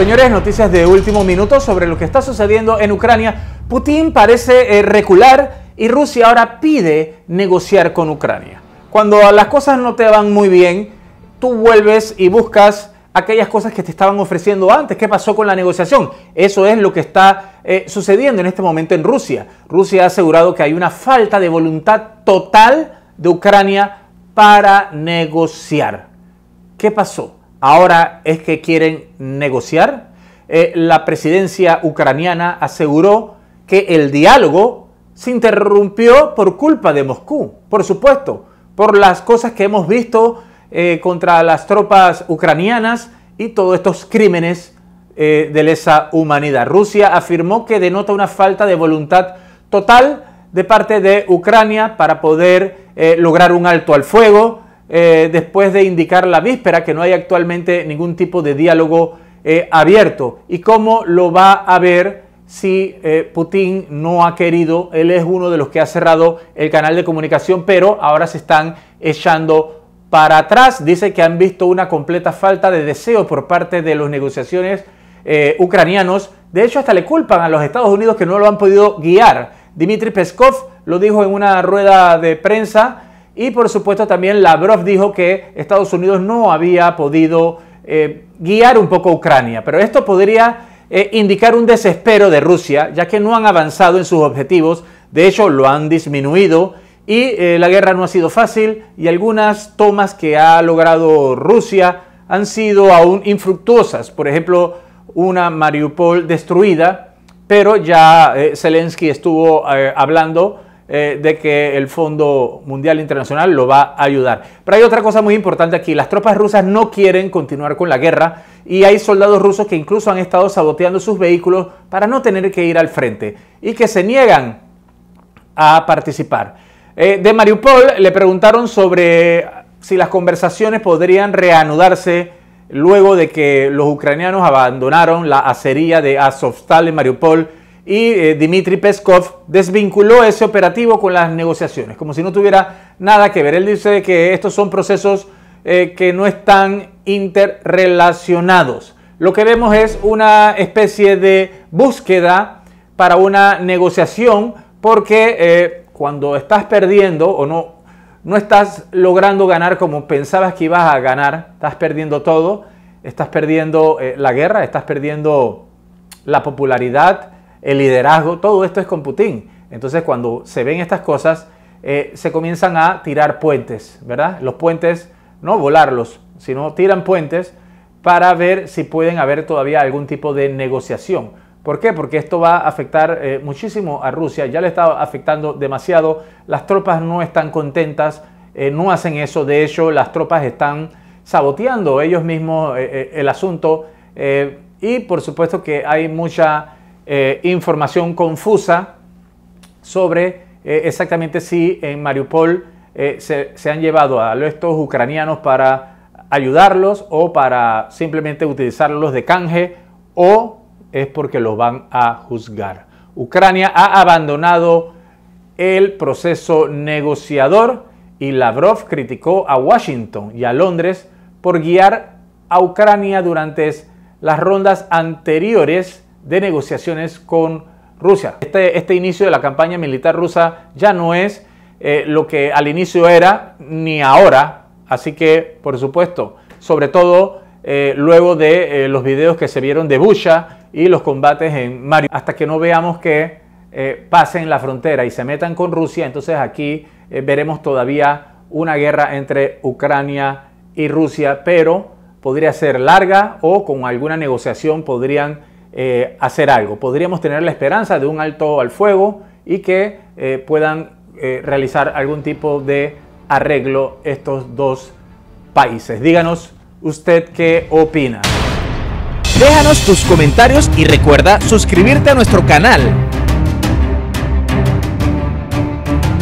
señores, noticias de último minuto sobre lo que está sucediendo en Ucrania. Putin parece eh, recular y Rusia ahora pide negociar con Ucrania. Cuando las cosas no te van muy bien, tú vuelves y buscas aquellas cosas que te estaban ofreciendo antes. ¿Qué pasó con la negociación? Eso es lo que está eh, sucediendo en este momento en Rusia. Rusia ha asegurado que hay una falta de voluntad total de Ucrania para negociar. ¿Qué pasó? Ahora es que quieren negociar. Eh, la presidencia ucraniana aseguró que el diálogo se interrumpió por culpa de Moscú, por supuesto, por las cosas que hemos visto eh, contra las tropas ucranianas y todos estos crímenes eh, de lesa humanidad. Rusia afirmó que denota una falta de voluntad total de parte de Ucrania para poder lograr un alto al fuego, eh, después de indicar la víspera que no hay actualmente ningún tipo de diálogo eh, abierto. ¿Y cómo lo va a ver si eh, Putin no ha querido? Él es uno de los que ha cerrado el canal de comunicación, pero ahora se están echando para atrás. Dice que han visto una completa falta de deseo por parte de los negociaciones ucranianos. De hecho, hasta le culpan a los Estados Unidos que no lo han podido guiar. Dmitry Peskov lo dijo en una rueda de prensa y por supuesto también Lavrov dijo que Estados Unidos no había podido eh, guiar un poco a Ucrania, pero esto podría eh, indicar un desespero de Rusia, ya que no han avanzado en sus objetivos, de hecho lo han disminuido y eh, la guerra no ha sido fácil y algunas tomas que ha logrado Rusia han sido aún infructuosas, por ejemplo una Mariupol destruida, pero ya Zelensky estuvo hablando eh, de que el Fondo Mundial Internacional lo va a ayudar. Pero hay otra cosa muy importante aquí, las tropas rusas no quieren continuar con la guerra y hay soldados rusos que incluso han estado saboteando sus vehículos para no tener que ir al frente y que se niegan a participar. Eh, de Mariupol le preguntaron sobre si las conversaciones podrían reanudarse luego de que los ucranianos abandonaron la acería de Azovstal en Mariupol y eh, Dmitry Peskov desvinculó ese operativo con las negociaciones, como si no tuviera nada que ver. Él dice que estos son procesos eh, que no están interrelacionados. Lo que vemos es una especie de búsqueda para una negociación porque eh, cuando estás perdiendo o no, no estás logrando ganar como pensabas que ibas a ganar, estás perdiendo todo, estás perdiendo la guerra, estás perdiendo la popularidad, el liderazgo, todo esto es con Putin. Entonces cuando se ven estas cosas, eh, se comienzan a tirar puentes, ¿verdad? Los puentes, no volarlos, sino tiran puentes para ver si pueden haber todavía algún tipo de negociación. ¿Por qué? Porque esto va a afectar eh, muchísimo a Rusia, ya le está afectando demasiado, las tropas no están contentas, eh, no hacen eso, de hecho las tropas están saboteando ellos mismos el asunto y por supuesto que hay mucha eh, información confusa sobre eh, exactamente si en Mariupol eh, se, se, han llevado a estos ucranianos para ayudarlos o para simplemente utilizarlos de canje o es porque los van a juzgar. Ucrania ha abandonado el proceso negociador y Lavrov criticó a Washington y a Londres por guiar a Ucrania durante las rondas anteriores de negociaciones con Rusia. Este, este, inicio de la campaña militar rusa ya no es eh, lo que al inicio era ni ahora, así que por supuesto, sobre todo eh, luego de eh, los videos que se vieron de Busha y los combates en Mario, hasta que no veamos que pasen la frontera y se metan con Rusia, entonces aquí veremos todavía una guerra entre Ucrania y Rusia, pero podría ser larga o con alguna negociación podrían eh, hacer algo. Podríamos tener la esperanza de un alto al fuego y que eh, puedan eh, realizar algún tipo de arreglo estos dos países. Díganos usted qué opina. Déjanos tus comentarios y recuerda suscribirte a nuestro canal.